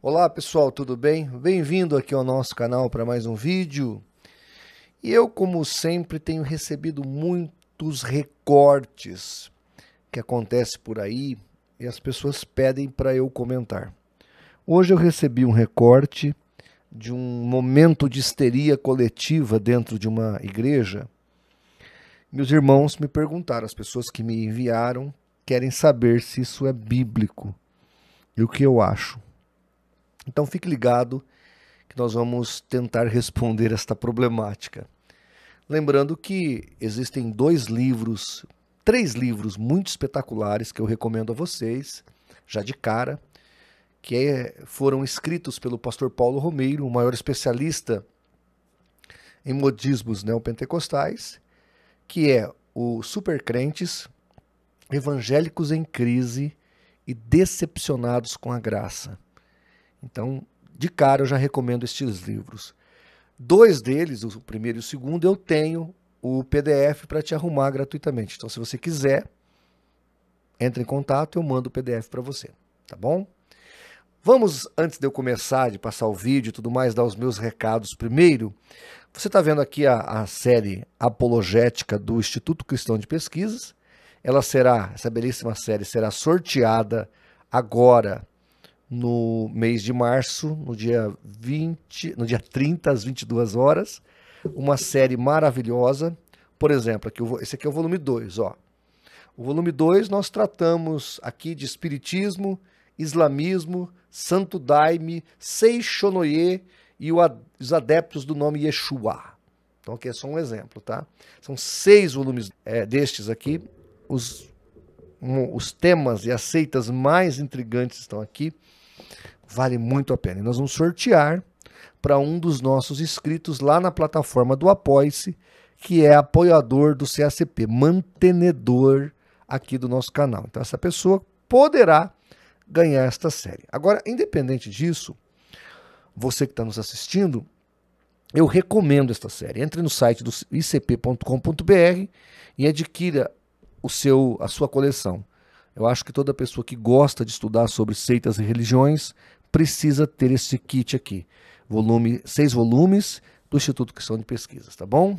Olá pessoal, tudo bem? Bem-vindo aqui ao nosso canal para mais um vídeo. E eu, como sempre, tenho recebido muitos recortes que acontece por aí e as pessoas pedem para eu comentar. Hoje eu recebi um recorte de um momento de histeria coletiva dentro de uma igreja meus irmãos me perguntaram, as pessoas que me enviaram querem saber se isso é bíblico e o que eu acho. Então fique ligado que nós vamos tentar responder esta problemática. Lembrando que existem dois livros, três livros muito espetaculares que eu recomendo a vocês, já de cara, que é, foram escritos pelo pastor Paulo Romeiro, o maior especialista em modismos neopentecostais, que é o Supercrentes, Evangélicos em Crise e Decepcionados com a Graça. Então, de cara eu já recomendo estes livros. Dois deles, o primeiro e o segundo, eu tenho o PDF para te arrumar gratuitamente. Então, se você quiser, entre em contato, eu mando o PDF para você, tá bom? Vamos, antes de eu começar, de passar o vídeo e tudo mais, dar os meus recados primeiro. Você está vendo aqui a, a, série apologética do Instituto Cristão de Pesquisas. Ela será, essa belíssima série será sorteada agora no mês de março, no dia 20, no dia 30 às 22 horas, uma série maravilhosa. Por exemplo, aqui esse aqui é o volume 2, ó. O volume 2 nós tratamos aqui de espiritismo, islamismo, Santo Daime, Seixonoye e os adeptos do nome Yeshua. Então aqui é só um exemplo, tá? São seis volumes é, destes aqui. Os, um, os temas e as seitas mais intrigantes estão aqui. Vale muito a pena. E nós vamos sortear para um dos nossos inscritos lá na plataforma do Apoice, que é apoiador do CACP, mantenedor aqui do nosso canal. Então essa pessoa poderá ganhar esta série. Agora, independente disso, você que está nos assistindo, eu recomendo esta série. Entre no site do icp.com.br e adquira o seu, a sua coleção. Eu acho que toda pessoa que gosta de estudar sobre seitas e religiões precisa ter esse kit aqui. Volume, seis volumes do Instituto Cristão de Pesquisas, tá bom?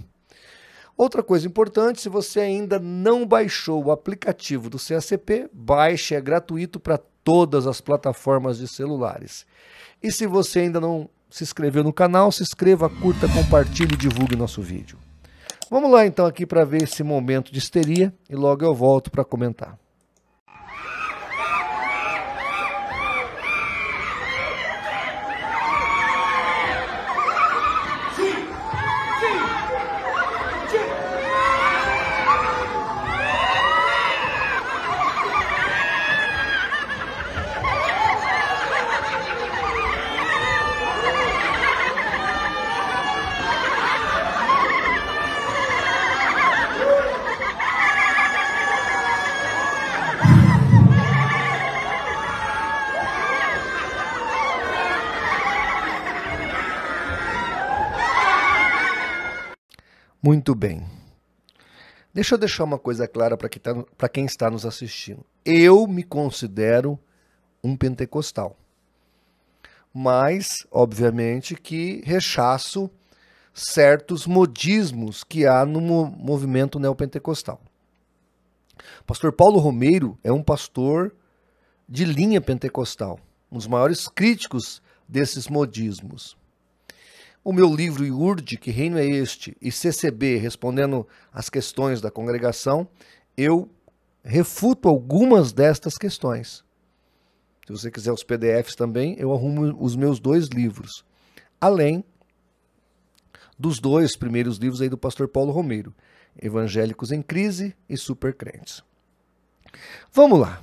Outra coisa importante, se você ainda não baixou o aplicativo do CACP, baixe, é gratuito para todas as plataformas de celulares. E se você ainda não se inscreveu no canal, se inscreva, curta, compartilhe e divulgue nosso vídeo. Vamos lá então aqui para ver esse momento de histeria e logo eu volto para comentar. Muito bem. Deixa eu deixar uma coisa clara para tá quem, está nos assistindo. Eu me considero um pentecostal. Mas, obviamente, que rechaço certos modismos que há no movimento neopentecostal. Pastor Paulo Romeiro é um pastor de linha pentecostal, um dos maiores críticos desses modismos. O meu livro Iurde, Que Reino é Este? e CCB, respondendo às questões da congregação, eu refuto algumas destas questões. Se você quiser os PDFs também, eu arrumo os meus dois livros. Além dos dois primeiros livros aí do pastor Paulo Romero, Evangélicos em Crise e Supercrentes. Vamos lá.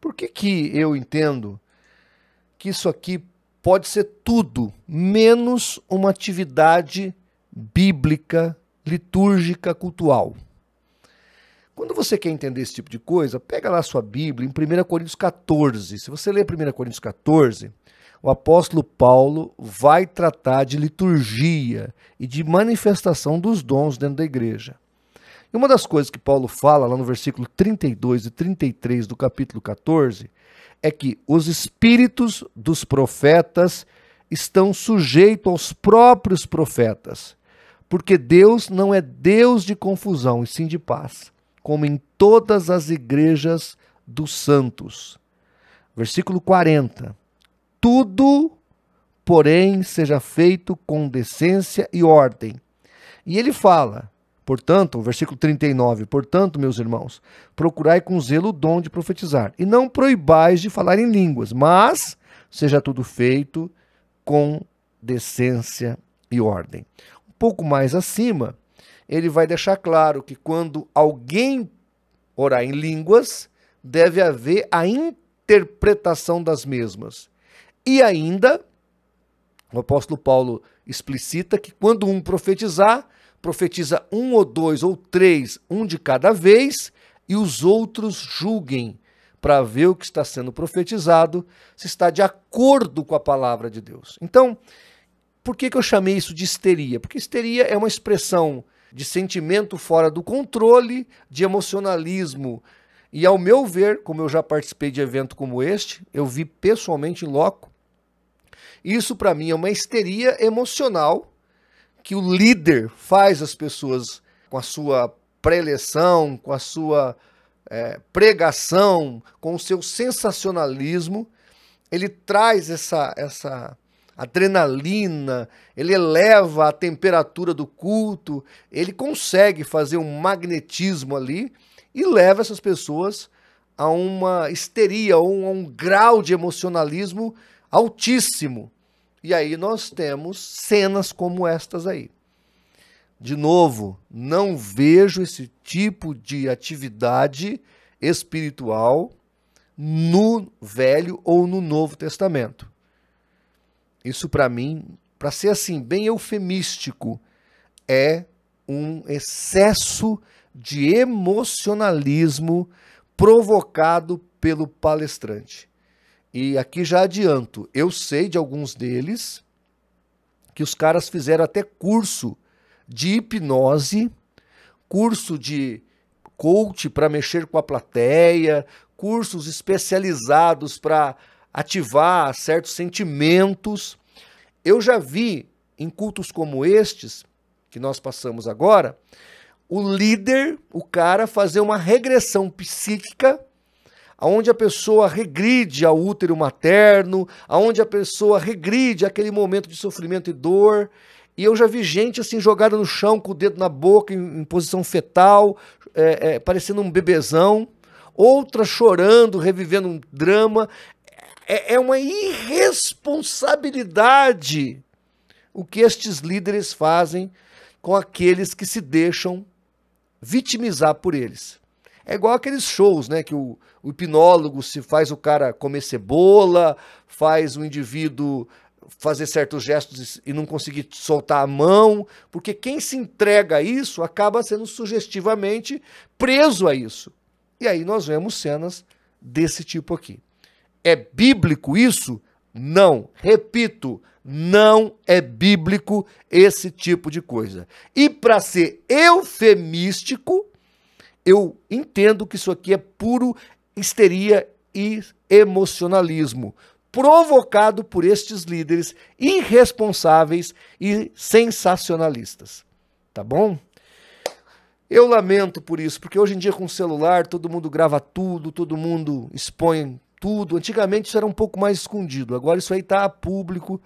Por que, que eu entendo que isso aqui pode ser tudo menos uma atividade bíblica, litúrgica, cultural. Quando você quer entender esse tipo de coisa, pega lá sua Bíblia em 1 Coríntios 14. Se você ler 1 Coríntios 14, o apóstolo Paulo vai tratar de liturgia e de manifestação dos dons dentro da igreja. E uma das coisas que Paulo fala lá no versículo 32 e 33 do capítulo 14 é que os espíritos dos profetas estão sujeitos aos próprios profetas, porque Deus não é Deus de confusão, e sim de paz, como em todas as igrejas dos santos. Versículo 40. Tudo, porém, seja feito com decência e ordem. E ele fala: Portanto, o versículo 39, portanto, meus irmãos, procurai com zelo o dom de profetizar, e não proibais de falar em línguas, mas seja tudo feito com decência e ordem. Um pouco mais acima, ele vai deixar claro que quando alguém orar em línguas, deve haver a interpretação das mesmas. E ainda, o apóstolo Paulo explicita que quando um profetizar, profetiza um ou dois ou três, um de cada vez, e os outros julguem para ver o que está sendo profetizado, se está de acordo com a palavra de Deus. Então, por que, que eu chamei isso de histeria? Porque histeria é uma expressão de sentimento fora do controle, de emocionalismo. E ao meu ver, como eu já participei de evento como este, eu vi pessoalmente em loco, isso para mim é uma histeria emocional que o líder faz as pessoas com a sua preleção, com a sua é, pregação, com o seu sensacionalismo, ele traz essa, essa adrenalina, ele eleva a temperatura do culto, ele consegue fazer um magnetismo ali e leva essas pessoas a uma histeria ou a um grau de emocionalismo altíssimo. E aí nós temos cenas como estas aí. De novo, não vejo esse tipo de atividade espiritual no Velho ou no Novo Testamento. Isso para mim, para ser assim, bem eufemístico, é um excesso de emocionalismo provocado pelo palestrante. E aqui já adianto, eu sei de alguns deles que os caras fizeram até curso de hipnose, curso de coach para mexer com a plateia, cursos especializados para ativar certos sentimentos. Eu já vi em cultos como estes que nós passamos agora, o líder, o cara fazer uma regressão psíquica aonde a pessoa regride ao útero materno, aonde a pessoa regride aquele momento de sofrimento e dor. E eu já vi gente assim jogada no chão com o dedo na boca, em, em posição fetal, é, é, parecendo um bebezão, outra chorando, revivendo um drama. É, é uma irresponsabilidade o que estes líderes fazem com aqueles que se deixam vitimizar por eles. É igual aqueles shows, né? Que o, o hipnólogo se faz o cara comer cebola, faz o indivíduo fazer certos gestos e não conseguir soltar a mão, porque quem se entrega a isso acaba sendo sugestivamente preso a isso. E aí nós vemos cenas desse tipo aqui. É bíblico isso? Não. Repito, não é bíblico esse tipo de coisa. E para ser eufemístico, eu entendo que isso aqui é puro histeria e emocionalismo provocado por estes líderes irresponsáveis e sensacionalistas. Tá bom? Eu lamento por isso, porque hoje em dia com o celular todo mundo grava tudo, todo mundo expõe tudo. Antigamente isso era um pouco mais escondido, agora isso aí está a público.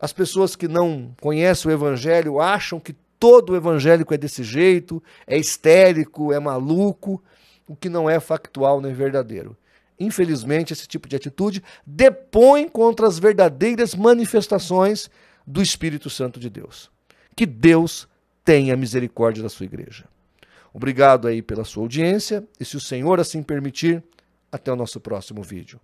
As pessoas que não conhecem o evangelho acham que todo evangélico é desse jeito, é histérico, é maluco, o que não é factual nem é verdadeiro. Infelizmente, esse tipo de atitude depõe contra as verdadeiras manifestações do Espírito Santo de Deus. Que Deus tenha misericórdia da sua igreja. Obrigado aí pela sua audiência e se o Senhor assim permitir, até o nosso próximo vídeo.